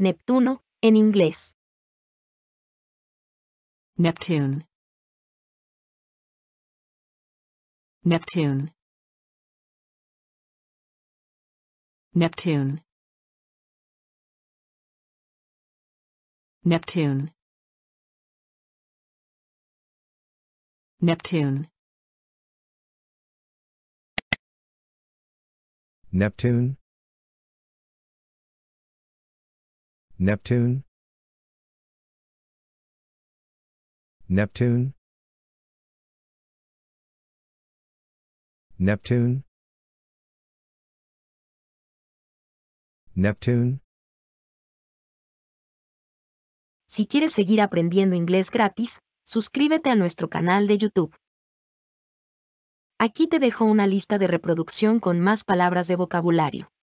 Neptuno, en inglés. Neptune. Neptune. Neptune. Neptune. Neptune. Neptune? Neptune? Neptune? Neptune? Neptune? Si quieres seguir aprendiendo inglés gratis, suscríbete a nuestro canal de YouTube. Aquí te dejo una lista de reproducción con más palabras de vocabulario.